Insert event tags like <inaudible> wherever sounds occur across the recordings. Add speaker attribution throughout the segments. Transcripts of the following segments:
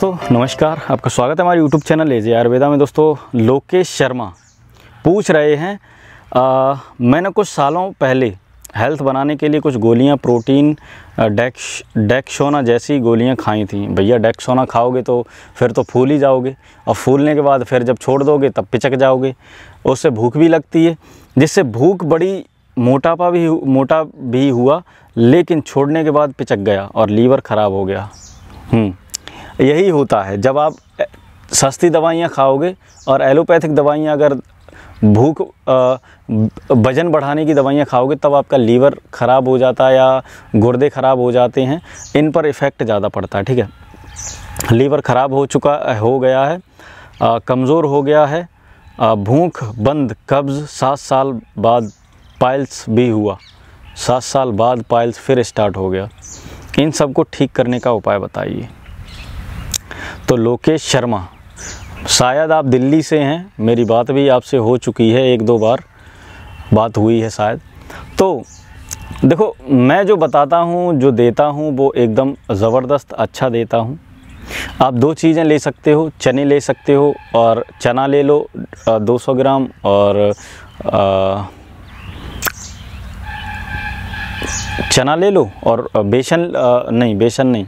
Speaker 1: दोस्तों नमस्कार आपका स्वागत है हमारे यूट्यूब चैनल एजे आयुर्वेदा में दोस्तों लोकेश शर्मा पूछ रहे हैं आ, मैंने कुछ सालों पहले हेल्थ बनाने के लिए कुछ गोलियां प्रोटीन डैक्स डैक्सोना जैसी गोलियां खाई थी भैया डैक्सोना खाओगे तो फिर तो फूल ही जाओगे और फूलने के बाद फिर जब छोड़ दोगे तब पिचक जाओगे उससे भूख भी लगती है जिससे भूख बड़ी मोटापा भी मोटा भी हुआ लेकिन छोड़ने के बाद पिचक गया और लीवर ख़राब हो गया हम्म यही होता है जब आप सस्ती दवाइयाँ खाओगे और एलोपैथिक दवाइयाँ अगर भूख वजन बढ़ाने की दवाइयाँ खाओगे तब आपका लीवर ख़राब हो जाता है या गुर्दे ख़राब हो जाते हैं इन पर इफ़ेक्ट ज़्यादा पड़ता है ठीक है लीवर ख़राब हो चुका हो गया है कमज़ोर हो गया है भूख बंद कब्ज़ सात साल बाद पाइल्स भी हुआ सात साल बाद पाइल्स फिर स्टार्ट हो गया इन सबको ठीक करने का उपाय बताइए तो लोकेश शर्मा शायद आप दिल्ली से हैं मेरी बात भी आपसे हो चुकी है एक दो बार बात हुई है शायद तो देखो मैं जो बताता हूँ जो देता हूँ वो एकदम ज़बरदस्त अच्छा देता हूँ आप दो चीज़ें ले सकते हो चने ले सकते हो और चना ले लो 200 ग्राम और आ, चना ले लो और बेसन नहीं बेसन नहीं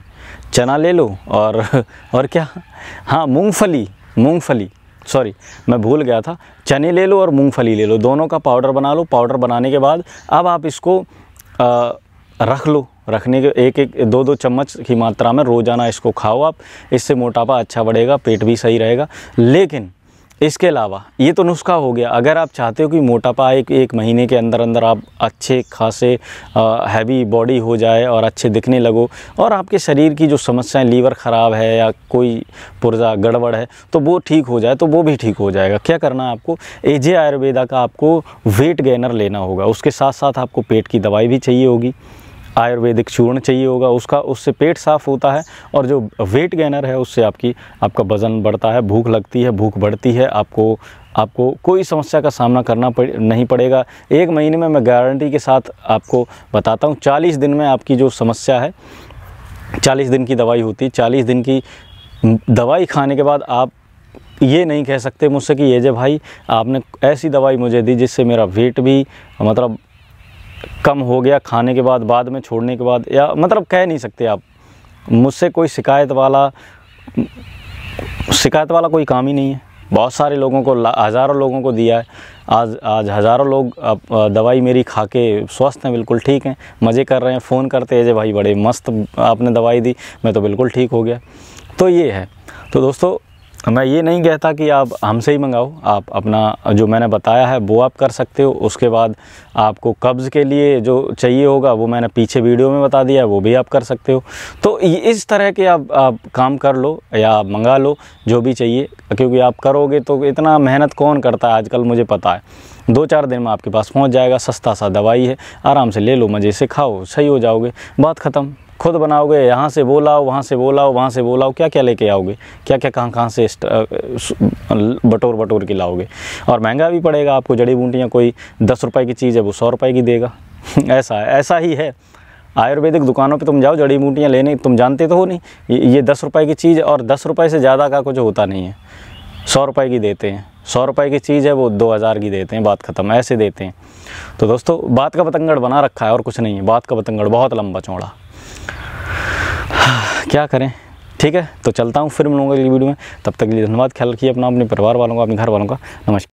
Speaker 1: चना ले लो और और क्या हाँ मूंगफली मूंगफली सॉरी मैं भूल गया था चने ले लो और मूंगफली ले लो दोनों का पाउडर बना लो पाउडर बनाने के बाद अब आप इसको आ, रख लो रखने के एक एक दो दो चम्मच की मात्रा में रोज़ाना इसको खाओ आप इससे मोटापा अच्छा बढ़ेगा पेट भी सही रहेगा लेकिन इसके अलावा ये तो नुस्खा हो गया अगर आप चाहते हो कि मोटापा एक एक महीने के अंदर अंदर आप अच्छे खासे हैवी बॉडी हो जाए और अच्छे दिखने लगो और आपके शरीर की जो समस्याएं लीवर ख़राब है या कोई पुर्जा गड़बड़ है तो वो ठीक हो जाए तो वो भी ठीक हो जाएगा क्या करना है आपको एजे आयुर्वेदा का आपको वेट गेनर लेना होगा उसके साथ साथ आपको पेट की दवाई भी चाहिए होगी आयुर्वेदिक चूर्ण चाहिए होगा उसका उससे पेट साफ होता है और जो वेट गेनर है उससे आपकी आपका वज़न बढ़ता है भूख लगती है भूख बढ़ती है आपको आपको कोई समस्या का सामना करना पड़, नहीं पड़ेगा एक महीने में मैं गारंटी के साथ आपको बताता हूँ चालीस दिन में आपकी जो समस्या है चालीस दिन की दवाई होती है चालीस दिन की दवाई खाने के बाद आप ये नहीं कह सकते मुझसे कि ये जे भाई आपने ऐसी दवाई मुझे दी जिससे मेरा वेट भी मतलब कम हो गया खाने के बाद बाद में छोड़ने के बाद या मतलब कह नहीं सकते आप मुझसे कोई शिकायत वाला शिकायत वाला कोई काम ही नहीं है बहुत सारे लोगों को हज़ारों लोगों को दिया है आज आज हज़ारों लोग दवाई मेरी खा के स्वस्थ हैं बिल्कुल ठीक हैं मज़े कर रहे हैं फ़ोन करते हैं जे भाई बड़े मस्त आपने दवाई दी मैं तो बिल्कुल ठीक हो गया तो ये है तो दोस्तों અમે એ નહીં કહેતા કે આપ હમસે હી મંગાઓ આપ અપના જો મેને બતાયા હે બો આપ કર સકતે હો ઉસકે બાદ આપકો કબજ કે લિયે જો ચાહીએ હોગા વો મેને પીછે વીડિયો મે બતા દિયા વો ભી આપ કર સકતે હો તો ઇસ તરહ કે આપ કામ કર લો યા મંગા લો જો ભી ચાહીએ ક્યોકી આપ કરોગે તો ઇતના મહેનત કોન કરતા આજકલ મુજે pata hai 2-4 દિન મે આપકે પાસ પહોંચ જાયેગા સસ્તા સા દવાઈ હે આરામ સે લે લો મજે સે ખાઓ સહી હો જાઓગે વાત ખતમ खुद बनाओगे यहाँ से बोलाओ वहाँ से बोलाओ वहाँ से बोलाओ क्या क्या लेके आओगे क्या क्या कहाँ कहाँ से बटोर बटोर के लाओगे और महंगा भी पड़ेगा आपको जड़ी बूटियाँ कोई दस रुपए की चीज़ है वो सौ रुपए की देगा <laughs> ऐसा ऐसा ही है आयुर्वेदिक दुकानों पे तुम जाओ जड़ी बूटियाँ लेने तुम जानते तो हो नहीं ये दस रुपये की चीज़ और दस रुपये से ज़्यादा का कुछ होता नहीं है सौ रुपये की देते हैं सौ रुपए की चीज़ है वो दो हज़ार की देते हैं बात ख़त्म ऐसे देते हैं तो दोस्तों बात का पतंगड़ बना रखा है और कुछ नहीं है बात का पतंगड़ बहुत लंबा चौड़ा क्या करें ठीक है तो चलता हूँ फिर मिलूँगा अगली वीडियो में तब तक के लिए धन्यवाद ख्याल रखिए अपना अपने परिवार वालों का अपने घर वालों का नमस्कार